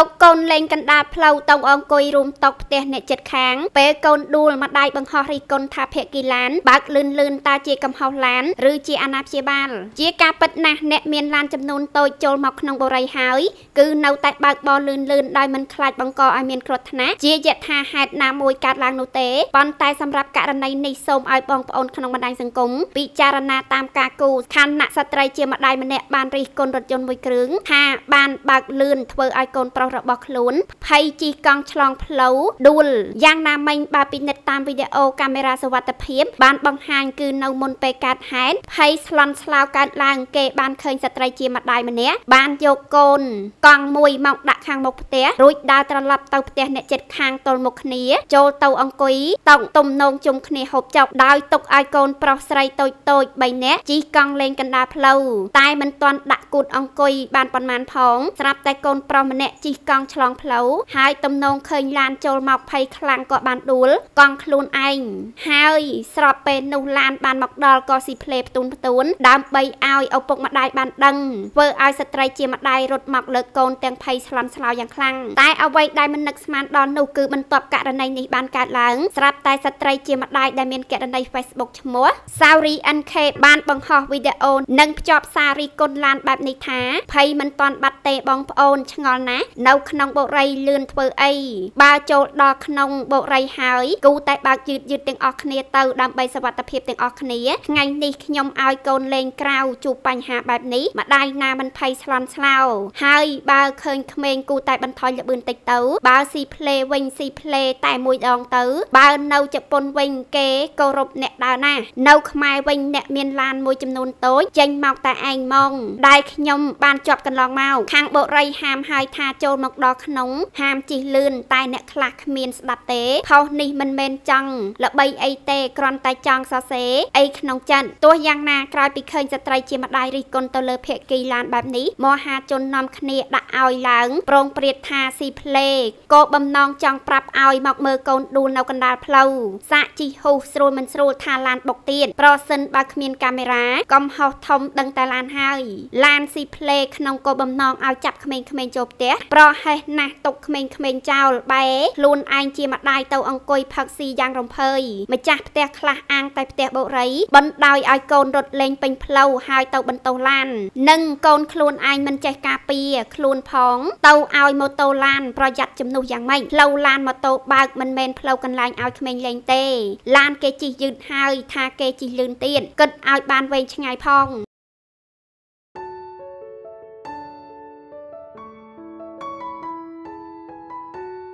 តុកកូនលេងកណ្ដាលផ្លូវតោងអង្គុយរួមតុកផ្ទះអ្នកចិត្តខាងពេលកូនដួលម្ដាយបង្ហោះរិះគន់ថាភគីឡានបើកលឿនលឿនតាជាកំហុសឡានឬជាអាណាព្យាបាលជាការពិតណាស់អ្នកមានឡានចំនួនតូចចូលមកក្នុងបរិយាហើយគឺនៅតែបើកបរលឿនលឿនដោយមិនខ្លាចបង្កឲ្យមានគ្រោះថ្នាក់ជាយថាហេតុណាមួយកើតឡើងនោះទេប៉ុន្តែសម្រាប់ករណីនេះសូមឲ្យបងប្អូនក្នុងបណ្ដាញសង្គមពិចារណាតាមការគូឋានៈស្ត្រីជាម្ដាយម្នាក់បានរិះគន់រថយន្តមួយគ្រឿងថា បានបើកលឿនធ្វើឲ្យកូនប្រុសសរបស់ខ្លួនភ័យជីកង់ឆ្លងផ្លូវដួលយ៉ាងណាមិញបើពិនិត្យតាមវីដេអូកាមេរ៉ាសវត្ថិភាពបានបង្ហាញគឺនៅមុនពេលកើតហេតុភ័យស្លន់ស្លោកើតឡើង គេ បានឃើញស្ត្រីជាម្ដាយម្នាក់បានយកកូនកង់មួយមកដាក់ខាងមុខផ្ទះរួចដើរត្រឡប់ទៅផ្ទះអ្នកជិតខាងទល់មុខគ្នាចូលទៅអង្គុយតង់ទំនងជុំគ្នាហូបចុកដោយទុកឲ្យកូនប្រុសស្រីតូចតូច3នាក់ជិះកង់លេងកណ្ដាលផ្លូវតែមិនទាន់ដាក់គូតអង្គុយបានប៉ុន្មានផងស្រាប់តែកូនប្រុសម្នាក់ជិះកង់ឆ្លងផ្លូវហើយទំនងឃើញឡានចូលមកភ័យខ្លាំងក៏បានដួលកង់ខ្លួនឯងហើយស្របពេលនោះឡានបានមកដល់ក៏ស៊ីផ្លេផ្ទូនផ្ទូនដើម្បីឲ្យឪពុកម្ដាយបានដឹងធ្វើឲ្យស្ត្រីជាម្ដាយរត់មកលើកូនទាំងភ័យស្លន់ស្លោយ៉ាងខ្លាំងតែអ្វីដែលមិននឹកស្មានដល់នោះគឺបន្ទាប់ករណីនេះបានកើតឡើងស្រាប់តែស្ត្រីជាម្ដាយដែលមានករណី Facebook ឈ្មោះ Sauri NK បានបង្ហោះវីដេអូនិងភ្ជាប់សាររីគុណឡានបែបនេះថាភ័យមិនតាន់បាត់ទេបងប្អូនឆ្ងល់ណាស់នៅក្នុងបុរីលឿនធ្វើអីបើចូលដល់ក្នុងបុរីហើយគូតែបើកយឺតយឺតទាំងអស់គ្នាទៅដើម្បីសុវត្ថិភាពទាំងអស់គ្នាថ្ងៃនេះខ្ញុំឲ្យកូនលេងក្រៅជួបបញ្ហាបែបនេះម្ដាយណាមិនភ័យស្លន់ស្លោហើយបើឃើញក្មេងគូតែបន្ថយល្បឿនតិចទៅ បើស៊ីផ្លេវិញស៊ីផ្លេតែមួយដងទៅ បើនៅជប៉ុនវិញគេគោរពអ្នកដើរណានៅខ្មែរវិញអ្នកមានឡានមួយចំនួនតូចចេញមកតែឯងមកដែលខ្ញុំបានជាប់កន្លងមកខខាងបុរីហាមហើយថាចូលមកដល់ក្នុងហាមជិះលឿនតែអ្នកខ្លះគ្មានស្ដាប់ទេផុសនេះមិនមែនចង់ល្បីអីទេគ្រាន់តែចង់សរសេរអីក្នុងចិត្តទោះយ៉ាងណាក្រោយពីឃើញស្ត្រីជាម្ដាយរិះគន់ទៅលើភេកីឡានបែបនេះមហាជននាំគ្នាដាក់ឲ្យឡើងប្រងព្រាតថាស៊ីផ្លេកោបំណងចង់ប្រាប់ឲ្យមកមើលកូនដួលនៅកណ្ដាលផ្លូវសាក់ជីហ៊ូស្រួលមិនស្រួលថាឡានបុកទៀតប្រសិនបើគ្មានកាមេរ៉ាកំហុសធំដឹងតែឡានហើយឡានស៊ីផ្លេក្នុងកោបំណងឲ្យចាប់ក្មេងៗចូលផ្ទះប្រហែសណាស់ຕົកក្មេងៗចោលបែខ្លួនឯងជាម្ដាយទៅអង្គុយផឹកស៊ីយ៉ាងរំភើយម្ចាស់ផ្ទះខ្លះអាងតែផ្ទះបុរីបណ្ដោយឲ្យកូនរត់លេងពេញផ្លូវហើយទៅបន្ទោសឡាននិងកូនខ្លួនឯងមិនចេះការពារខ្លួនផងទៅឲ្យម៉ូតូឡាន ប្រយ័ត្នជំនួសយ៉ាងម៉េចផ្លូវឡានម៉ូតូបើកមិនមែនផ្លូវកន្លែងឲ្យក្មេងលេងទេឡានគេជិះយឺតហើយថាគេជិះលឿនទៀតគិតឲ្យបានវែងឆ្ងាយផង